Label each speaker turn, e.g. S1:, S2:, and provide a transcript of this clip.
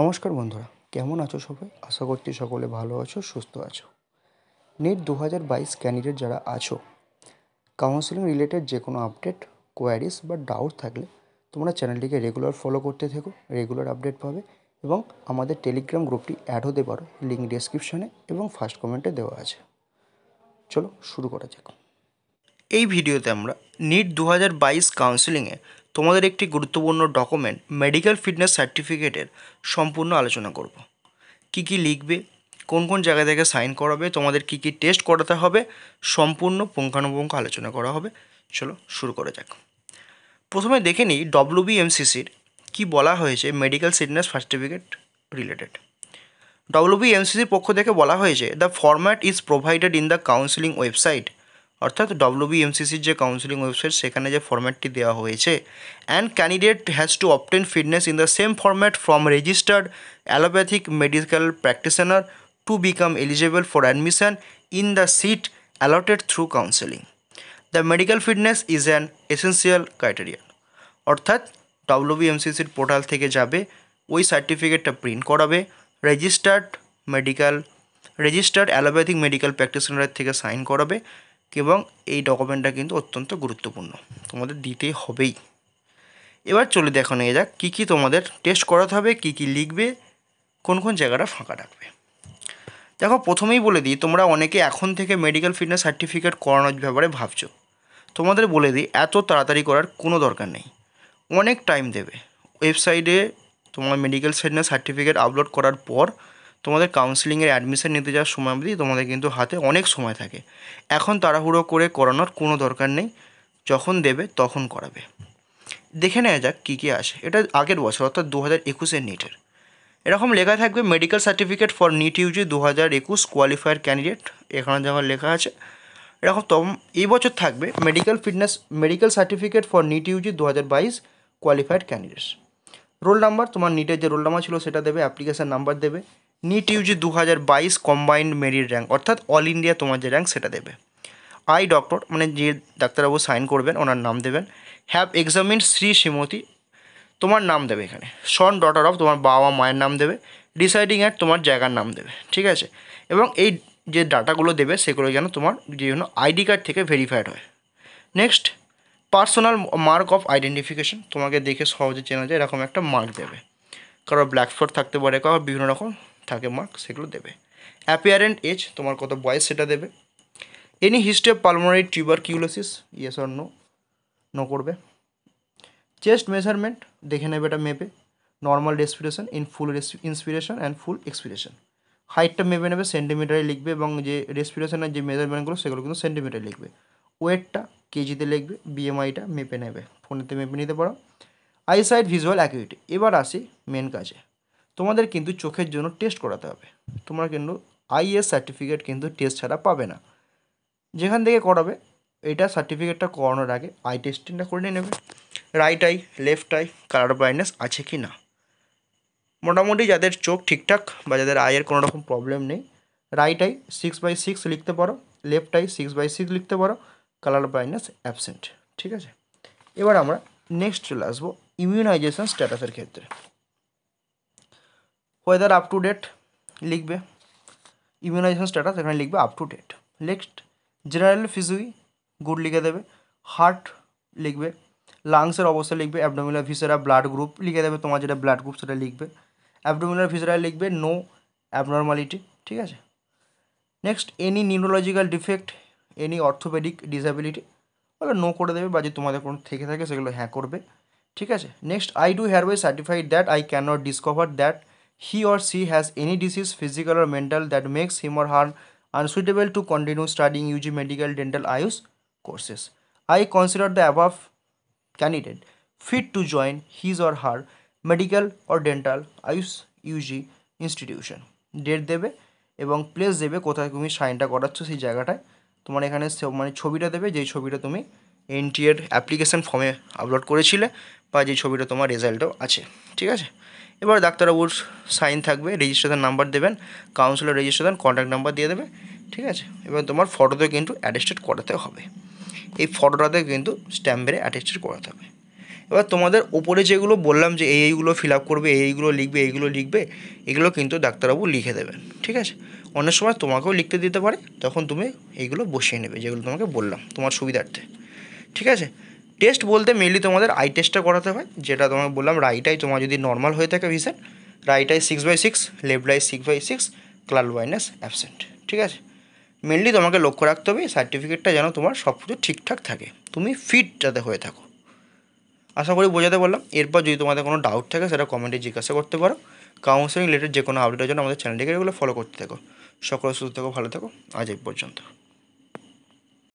S1: নমস্কার বন্ধুরা কেমন আছো সবাই আশা করছি সকলে ভালো আছো সুস্থ আছো নেট দু হাজার বাইশ ক্যান্ডিডেট যারা আছো কাউন্সিলিং রিলেটেড যে কোনো আপডেট কোয়ারিস বা ডাউট থাকলে তোমরা চ্যানেলটিকে রেগুলার ফলো করতে থেকো রেগুলার আপডেট পাবে এবং আমাদের টেলিগ্রাম গ্রুপটি অ্যাড হতে পারো লিঙ্ক ডিসক্রিপশানে এবং ফার্স্ট কমেন্টে দেওয়া আছে চলো শুরু করা যাক এই ভিডিওতে আমরা নিট দু হাজার বাইশ কাউন্সিলিংয়ে তোমাদের একটি গুরুত্বপূর্ণ ডকুমেন্ট মেডিকেল ফিটনেস সার্টিফিকেটের সম্পূর্ণ আলোচনা করব। কি কি লিখবে কোন কোন জায়গা থেকে সাইন করাবে তোমাদের কি কি টেস্ট করাতে হবে সম্পূর্ণ পুঙ্খানুপুঙ্খ আলোচনা করা হবে চলো শুরু করে যাক প্রথমে দেখে নিই ডব্লিউবিএমসিসির কি বলা হয়েছে মেডিকেল ফিটনেস সার্টিফিকেট রিলেটেড ডব্লিউবিএমসিসির পক্ষ থেকে বলা হয়েছে the format is provided in the counselling website অর্থাৎ ডব্লিউবিএমসিসির যে কাউন্সিলিং ওয়েবসাইট সেখানে যে ফর্ম্যাটটি দেওয়া হয়েছে and candidate has to obtain fitness in the same format from registered allopathic medical practitioner to become eligible for admission in the seat allotted through counselling the medical fitness is an essential criterion. অর্থাৎ ডব্লিউবিএমসিসির portal থেকে যাবে ওই সার্টিফিকেটটা print করাবে registered medical registered allopathic medical practitioner থেকে sign করাবে এবং এই ডকুমেন্টটা কিন্তু অত্যন্ত গুরুত্বপূর্ণ তোমাদের দিতে হবেই এবার চলে দেখো নিয়ে যাক কী কী তোমাদের টেস্ট করাতে হবে কী কী লিখবে কোন কোন জায়গাটা ফাঁকা রাখবে দেখো প্রথমেই বলে দিই তোমরা অনেকে এখন থেকে মেডিকেল ফিটনেস সার্টিফিকেট করানোর ব্যাপারে ভাবছ তোমাদের বলে দিই এত তাড়াতাড়ি করার কোনো দরকার নেই অনেক টাইম দেবে ওয়েবসাইটে তোমার মেডিকেল ফিটনেস সার্টিফিকেট আপলোড করার পর তোমাদের কাউন্সিলিংয়ের অ্যাডমিশান নিতে যাওয়ার সময় অবধি তোমাদের কিন্তু হাতে অনেক সময় থাকে এখন তাড়াহুড়ো করে করানোর কোনো দরকার নেই যখন দেবে তখন করাবে দেখে নেওয়া যাক কী কী আসে এটা আগের বছর অর্থাৎ দু হাজার একুশের নিটের এরকম লেখা থাকবে medical certificate for NEET UG দু হাজার একুশ কোয়ালিফায়ার ক্যান্ডিডেট এখানে যেমন লেখা আছে এরকম তম এই বছর থাকবে medical fitness medical certificate for NEET UG দু হাজার বাইশ কোয়ালিফাইড ক্যান্ডিডেটস রোল নাম্বার তোমার নিটের যে রোল নাম্বার ছিল সেটা দেবে অ্যাপ্লিকেশান নাম্বার দেবে নিট ইউজি দু হাজার বাইশ কম্বাইন্ড মেরিট র্যাঙ্ক অর্থাৎ অল ইন্ডিয়া তোমার যে র্যাঙ্ক সেটা দেবে আই ডক্টর মানে যে ডাক্তারবাবু সাইন করবেন ওনার নাম দেবেন হ্যাভ এক্সামিন শ্রী শ্রীমতী তোমার নাম দেবে এখানে সন ডটার অফ তোমার বাবা মায়ের নাম দেবে ডিসাইডিং অ্যাট তোমার জায়গার নাম দেবে ঠিক আছে এবং এই যে ডাটাগুলো দেবে সেগুলো যেন তোমার যে জন্য আইডি কার্ড থেকে ভেরিফাইড হয় next personal mark of identification তোমাকে দেখে সহজে চেনা যায় এরকম একটা মার্ক দেবে কারো ব্ল্যাক ফ্লট থাকতে পারে কারো বিভিন্ন রকম থাকে মার্ক সেগুলো দেবে অ্যাপিয়ারেন্ট এজ তোমার কত বয়স সেটা দেবে any history of pulmonary tuberculosis yes or no no করবে চেস্ট মেজারমেন্ট দেখে নেবে এটা মেপে normal respiration in full inspiration and full expiration হাইটটা মেপে নেবে সেন্টিমিটারে লিখবে এবং যে রেসপিরেশনের যে মেজারমেন্টগুলো সেগুলো কিন্তু সেন্টিমিটারে লিখবে ওয়েটটা কেজিতে লিখবে বিএমআইটা মেপে নেবে ফোনেতে মেপে নিতে পারো আইসাইড ভিজুয়াল অ্যাকিউরিটি এবার আসি মেন কাজে তোমাদের কিন্তু চোখের জন্য টেস্ট করাতে হবে তোমরা কিন্তু আইএস সার্টিফিকেট কিন্তু টেস্ট ছাড়া পাবে না যেখান থেকে করাবে এটা সার্টিফিকেটটা করানোর আগে আই টেস্টিংটা করে নিয়ে নেবে right eye left eye colour blindness আছে কি না মোটামুটি যাদের চোখ ঠিকঠাক বা যাদের আয়ের কোনো রকম প্রবলেম নেই right eye six by six লিখতে পারো left eye six by six লিখতে পারো কালার ব্লাইন্ডনেস অ্যাবসেন্ট ঠিক আছে এবার আমরা নেক্সট চলে আসবো ইমিউনাইজেশন স্ট্যাটাসের ক্ষেত্রে ওয়েদার আপ টু ডেট লিখবে ইমিউনাইজেশন স্ট্যাটাস এখানে লিখবে up to date next general ফিজুই গুড লিখে দেবে হার্ট লিখবে লাংসের অবস্থা লিখবে অ্যাবডোমিনাল ভিসেরা ব্লাড গ্রুপ লিখে দেবে তোমার যেটা ব্লাড গ্রুপ সেটা লিখবে অ্যাবডোমিনাল ভিসেরা লিখবে নো অ্যাবনর্মালিটি ঠিক আছে next any neurological defect any orthopaedic disability ওগুলো নো করে দেবে বা যে তোমাদের কোনো থেকে থাকে সেগুলো হ্যাঁ করবে ঠিক আছে next I do way certified that I can not discover that he or she has any disease physical or mental that makes him or her unsuitable to continue studying UG medical dental IUS courses. I consider the above candidate fit to join his or her medical or dental IUS UG institution. Date দেবে এবং place দেবে কোথায় তুমি সাইনটা করাচ্ছ সেই জায়গাটায় তোমার এখানে মানে ছবিটা দেবে যেই ছবিটা তুমি এনটিএর অ্যাপ্লিকেশান ফর্মে আপলোড করেছিলে বা যে ছবিটা তোমার রেজাল্টও আছে ঠিক আছে এবার ডাক্তারবাবুর সাইন থাকবে রেজিস্ট্রেশন নাম্বার দেবেন কাউন্সিলর রেজিস্ট্রেশন কন্ট্যাক্ট নাম্বার দিয়ে দেবে ঠিক আছে এবার তোমার ফটোতে কিন্তু অ্যাটেস্টেড করাতে হবে এই ফটোটাতে কিন্তু স্ট্যাম্প বেড়ে অ্যাটেস্টেড করাতে হবে এবার তোমাদের ওপরে যেগুলো বললাম যে এইগুলো ফিল আপ করবে এইগুলো লিখবে এইগুলো লিখবে এগুলো কিন্তু ডাক্তারবাবু লিখে দেবেন ঠিক আছে অনেক সময় তোমাকেও লিখতে দিতে পারে তখন তুমি এইগুলো বসিয়ে নেবে যেগুলো তোমাকে বললাম তোমার সুবিধার্থে ঠিক আছে টেস্ট বলতে মেনলি তোমাদের আই টেস্টটা করাতে হয় যেটা তোমাকে বললাম রাইট আই তোমার যদি নর্মাল হয়ে থাকে vision right eye six by six left eye six by six ক্লাল ওয়াইনাস অ্যাবসেন্ট ঠিক আছে মেনলি তোমাকে লক্ষ্য রাখতে হবে সার্টিফিকেটটা যেন তোমার সব কিছু ঠিকঠাক থাকে তুমি ফিট যাতে হয়ে থাকো আশা করি বোঝাতে পারলাম এরপর যদি তোমাদের কোনো ডাউট থাকে সেটা কমেন্টে জিজ্ঞাসা করতে পারো কাউন্সেলিং রিলেটেড যে কোনো আপডেটের জন্য আমাদের চ্যানেলটিকে এগুলো ফলো করতে থাকো সকলে সুস্থ থাকো ভালো থাকো আজ এই পর্যন্ত